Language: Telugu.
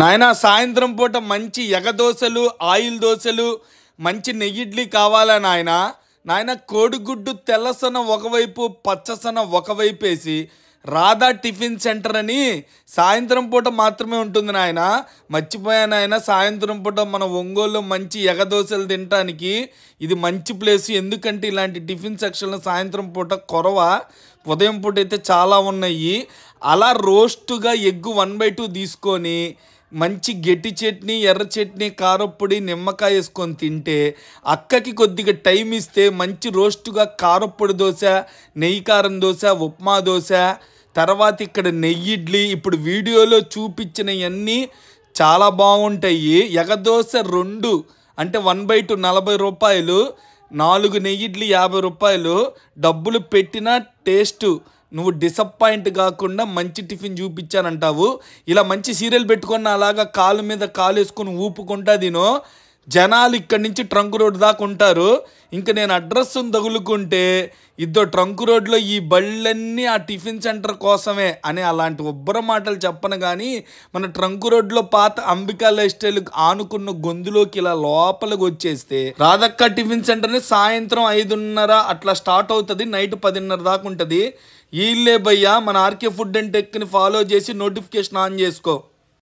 నాయన సాయంత్రం పూట మంచి ఎగదోశలు ఆయిల్ దోశలు మంచి నెయ్యిడ్లీ కావాలా నాయన నాయన కోడిగుడ్డు తెల్లసన ఒకవైపు పచ్చసన ఒకవైపు వేసి రాధా టిఫిన్ సెంటర్ అని సాయంత్రం పూట మాత్రమే ఉంటుంది నాయన మర్చిపోయాను ఆయన సాయంత్రం పూట మన ఒంగోలు మంచి ఎగదోశలు తినటానికి ఇది మంచి ప్లేస్ ఎందుకంటే ఇలాంటి టిఫిన్ సెక్షన్లు సాయంత్రం పూట కొరవ ఉదయం పూట అయితే చాలా ఉన్నాయి అలా రోస్టుగా ఎగ్గు వన్ బై టూ తీసుకొని మంచి గట్టి చట్నీ ఎర్ర చట్నీ కారప్పొడి నిమ్మకాయ వేసుకొని తింటే అక్కకి కొద్దిగా టైం ఇస్తే మంచి రోస్టుగా కారప్పొడి దోశ నెయ్యి కారం దోశ ఉప్మా దోశ తర్వాత ఇక్కడ నెయ్యి ఇడ్లీ ఇప్పుడు వీడియోలో చూపించినవన్నీ చాలా బాగుంటాయి ఎగదోశ రెండు అంటే వన్ బై టూ నలభై రూపాయలు నాలుగు నెయ్యి ఇడ్లీ యాభై రూపాయలు డబ్బులు పెట్టిన టేస్టు నువ్వు డిసప్పాయింట్ కాకుండా మంచి టిఫిన్ చూపించానంటావు ఇలా మంచి సీరియల్ పెట్టుకొని అలాగా కాలు మీద కాలు వేసుకొని ఊపుకుంటా తినో జనాలు ఇక్కడి నుంచి ట్రంక్ రోడ్ దాకా ఉంటారు ఇంకా నేను అడ్రస్ తగులుకుంటే ఇద్దరు ట్రంక్ రోడ్లో ఈ బళ్ళన్నీ ఆ టిఫిన్ సెంటర్ కోసమే అని అలాంటి ఉబ్బర మాటలు చెప్పను కానీ మన ట్రంక్ రోడ్లో పాత అంబికా లైఫ్ స్టైల్ ఆనుకున్న గొంతులోకి ఇలా లోపలికి వచ్చేస్తే రాధక్క టిఫిన్ సెంటర్ని సాయంత్రం ఐదున్నర అట్లా స్టార్ట్ అవుతుంది నైట్ పదిన్నర దాకా ఉంటుంది వీళ్ళే భయ్యా మన ఆర్కే ఫుడ్ అండ్ టెక్ని ఫాలో చేసి నోటిఫికేషన్ ఆన్ చేసుకో